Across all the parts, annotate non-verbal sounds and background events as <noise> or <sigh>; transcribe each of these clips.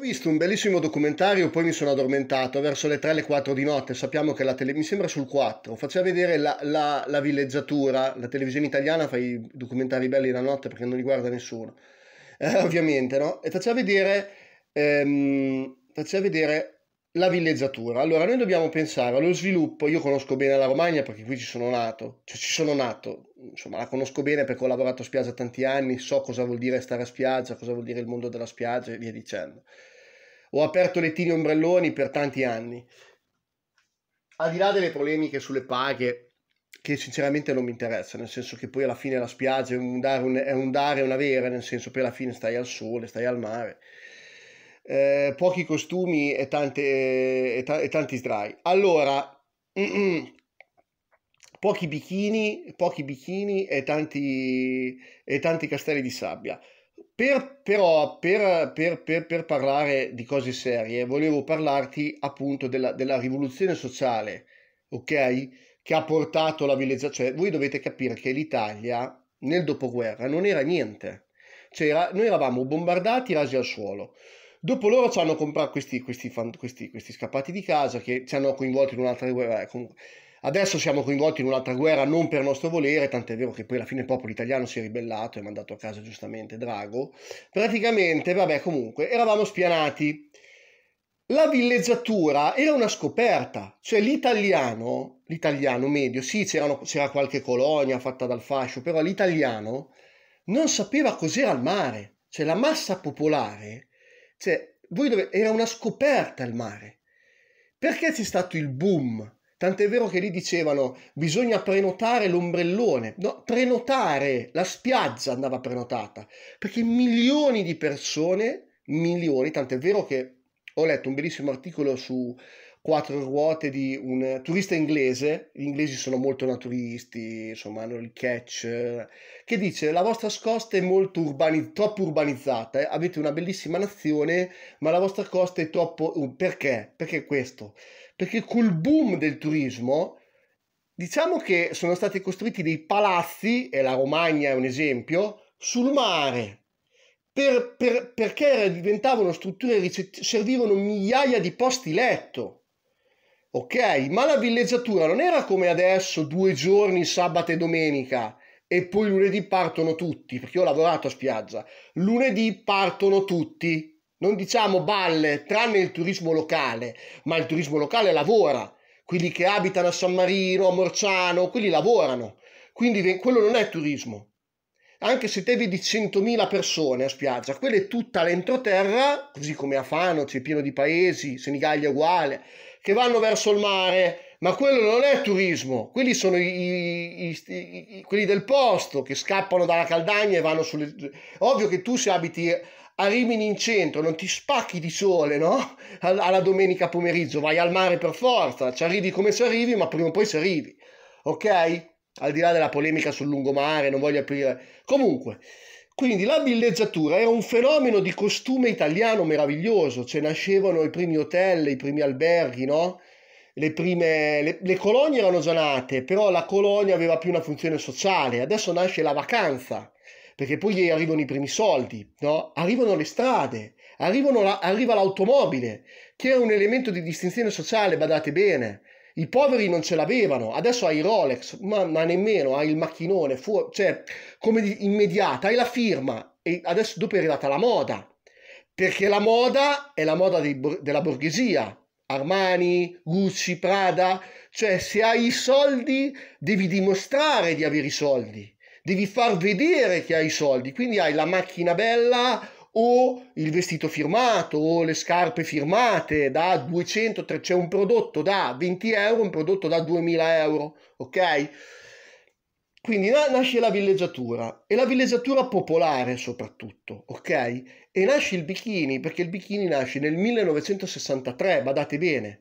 visto un bellissimo documentario, poi mi sono addormentato verso le 3 le 4 di notte. Sappiamo che la tele, mi sembra sul 4, faceva vedere la, la, la villeggiatura. La televisione italiana fa i documentari belli la notte perché non li guarda nessuno, eh, ovviamente, no? E faceva vedere, ehm, faceva vedere la villeggiatura. Allora, noi dobbiamo pensare allo sviluppo. Io conosco bene la Romagna perché qui ci sono nato, cioè ci sono nato, insomma, la conosco bene perché ho lavorato a spiaggia tanti anni, so cosa vuol dire stare a spiaggia, cosa vuol dire il mondo della spiaggia e via dicendo. Ho aperto lettini e ombrelloni per tanti anni. Al di là delle polemiche sulle paghe, che sinceramente non mi interessa, nel senso che poi alla fine la spiaggia è un dare, un, è un dare una vera, nel senso poi alla fine stai al sole, stai al mare eh, pochi costumi e, tante, e, ta- e tanti sdrai. Allora, pochi bikini, pochi bikini e tanti, e tanti castelli di sabbia. Per, però, per, per, per, parlare di cose serie, volevo parlarti appunto della, della rivoluzione sociale, ok? Che ha portato la villeggiatura. Cioè, voi dovete capire che l'Italia nel dopoguerra non era niente. Cioè, era, noi eravamo bombardati, rasi al suolo. Dopo loro ci hanno comprato questi, questi, questi, questi scappati di casa che ci hanno coinvolti in un'altra guerra. Eh, adesso siamo coinvolti in un'altra guerra non per nostro volere, tant'è vero che poi alla fine il popolo italiano si è ribellato e mandato a casa giustamente Drago. Praticamente, vabbè, comunque, eravamo spianati. La villeggiatura era una scoperta, cioè l'italiano, l'italiano medio, sì c'era qualche colonia fatta dal fascio, però l'italiano non sapeva cos'era il mare, cioè la massa popolare cioè, dove... era una scoperta il mare. Perché c'è stato il boom? Tant'è vero che lì dicevano bisogna prenotare l'ombrellone. No, prenotare, la spiaggia andava prenotata. Perché milioni di persone, milioni, tant'è vero che ho letto un bellissimo articolo su, quattro ruote di un turista inglese, gli inglesi sono molto naturisti, insomma hanno il catch, eh, che dice la vostra costa è molto urbani- troppo urbanizzata, eh? avete una bellissima nazione, ma la vostra costa è troppo... perché? Perché questo? Perché col boom del turismo... Diciamo che sono stati costruiti dei palazzi, e la Romagna è un esempio, sul mare, per, per, perché diventavano strutture, ricettive, servivano migliaia di posti letto. Ok, ma la villeggiatura non era come adesso, due giorni, sabato e domenica, e poi lunedì partono tutti, perché ho lavorato a spiaggia. Lunedì partono tutti. Non diciamo balle, tranne il turismo locale, ma il turismo locale lavora. Quelli che abitano a San Marino, a Morciano, quelli lavorano. Quindi quello non è turismo anche se te vedi 100.000 persone a spiaggia, quella è tutta l'entroterra, così come a Fano c'è pieno di paesi, Senigallia uguale, che vanno verso il mare, ma quello non è turismo, quelli sono i, i, i, quelli del posto che scappano dalla caldagna e vanno sulle... Ovvio che tu se abiti a Rimini in centro, non ti spacchi di sole, no? <laughs> Alla domenica pomeriggio, vai al mare per forza, ci arrivi come ci arrivi, ma prima o poi ci arrivi, ok? al di là della polemica sul lungomare, non voglio aprire. Comunque, quindi la villeggiatura era un fenomeno di costume italiano meraviglioso, cioè nascevano i primi hotel, i primi alberghi, no? Le prime le, le colonie erano già nate, però la colonia aveva più una funzione sociale. Adesso nasce la vacanza, perché poi arrivano i primi soldi, no? Arrivano le strade, la, arriva l'automobile, che è un elemento di distinzione sociale, badate bene i poveri non ce l'avevano, adesso hai Rolex, ma, ma nemmeno, hai il macchinone, fu- cioè, come di- immediata, hai la firma, e adesso dopo è arrivata la moda, perché la moda è la moda dei, della borghesia, Armani, Gucci, Prada, cioè se hai i soldi devi dimostrare di avere i soldi, devi far vedere che hai i soldi, quindi hai la macchina bella o il vestito firmato o le scarpe firmate da 200, c'è cioè un prodotto da 20 euro, un prodotto da 2000 euro, ok? Quindi nasce la villeggiatura e la villeggiatura popolare soprattutto, ok? E nasce il bikini perché il bikini nasce nel 1963, badate bene.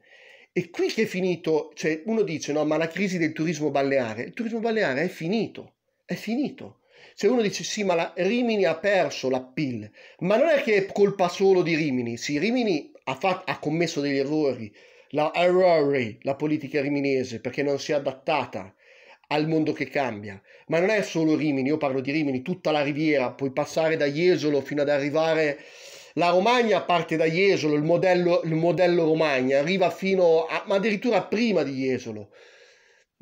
E qui che è finito, cioè uno dice no, ma la crisi del turismo balneare, il turismo balneare è finito, è finito. Se cioè, uno dice sì, ma la Rimini ha perso la PIL, ma non è che è colpa solo di Rimini, sì, Rimini ha, fatto, ha commesso degli errori, la errori, la politica riminese, perché non si è adattata al mondo che cambia, ma non è solo Rimini, io parlo di Rimini, tutta la riviera, puoi passare da Jesolo fino ad arrivare... La Romagna parte da Jesolo, il modello, il modello Romagna, arriva fino a, ma addirittura prima di Jesolo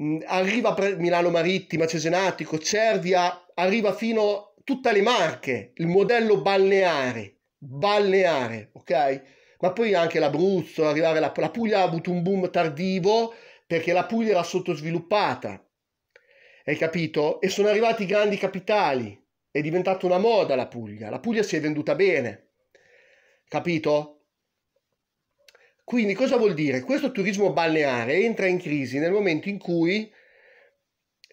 Mm, arriva Milano Marittima, Cesenatico, Cervia, arriva fino a tutte le Marche, il modello balneare, balneare, ok? Ma poi anche l'Abruzzo, arrivare la, la Puglia ha avuto un boom tardivo perché la Puglia era sottosviluppata, hai capito? E sono arrivati i grandi capitali, è diventata una moda la Puglia, la Puglia si è venduta bene, capito? Quindi cosa vuol dire? Questo turismo balneare entra in crisi nel momento in cui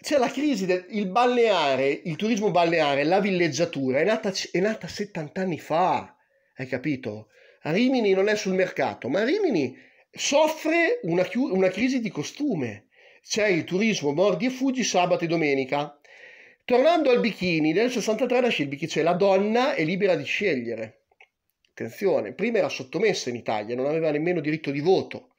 c'è la crisi del il balneare, il turismo balneare, la villeggiatura è nata, è nata 70 anni fa, hai capito? Rimini non è sul mercato, ma Rimini soffre una, una crisi di costume. C'è il turismo mordi e fuggi sabato e domenica. Tornando al bikini, nel 63 nasce il bikini, cioè la donna è libera di scegliere. Attenzione, prima era sottomessa in Italia, non aveva nemmeno diritto di voto.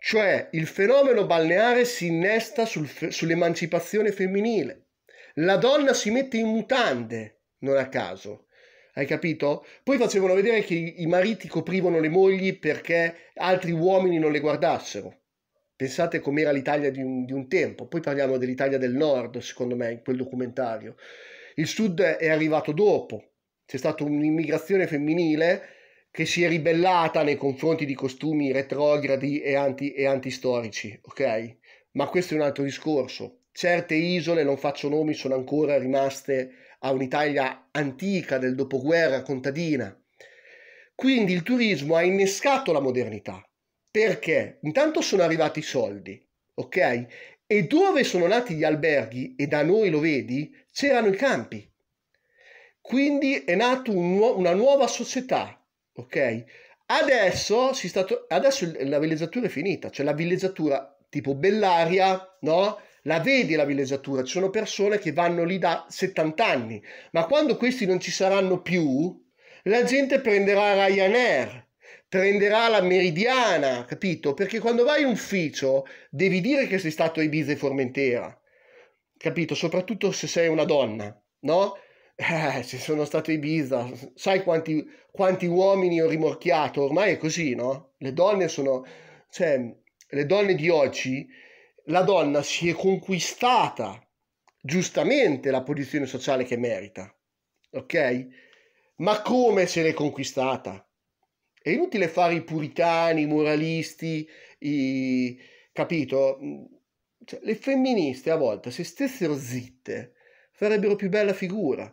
Cioè il fenomeno balneare si innesta sul fe- sull'emancipazione femminile. La donna si mette in mutande, non a caso. Hai capito? Poi facevano vedere che i mariti coprivano le mogli perché altri uomini non le guardassero. Pensate com'era l'Italia di un, di un tempo. Poi parliamo dell'Italia del nord, secondo me, in quel documentario. Il sud è arrivato dopo, c'è stata un'immigrazione femminile che si è ribellata nei confronti di costumi retrogradi e, anti, e antistorici, ok? Ma questo è un altro discorso. Certe isole, non faccio nomi, sono ancora rimaste a un'Italia antica del dopoguerra contadina. Quindi il turismo ha innescato la modernità. Perché? Intanto sono arrivati i soldi, ok? E dove sono nati gli alberghi, e da noi lo vedi, c'erano i campi. Quindi è nata un nu- una nuova società, ok? Adesso, stato, adesso, la villeggiatura è finita, cioè la villeggiatura tipo Bellaria, no? La vedi la villeggiatura, ci sono persone che vanno lì da 70 anni, ma quando questi non ci saranno più, la gente prenderà Ryanair, prenderà la meridiana, capito? Perché quando vai in ufficio devi dire che sei stato a Ibiza e Formentera, capito? Soprattutto se sei una donna, no? Eh, se sono stato Ibiza, sai quanti, quanti uomini ho rimorchiato? Ormai è così, no? Le donne sono... Cioè, le donne di oggi, la donna si è conquistata giustamente la posizione sociale che merita, ok? Ma come se l'è conquistata? È inutile fare i puritani, i moralisti, i... capito? Cioè, le femministe a volte, se stessero zitte, farebbero più bella figura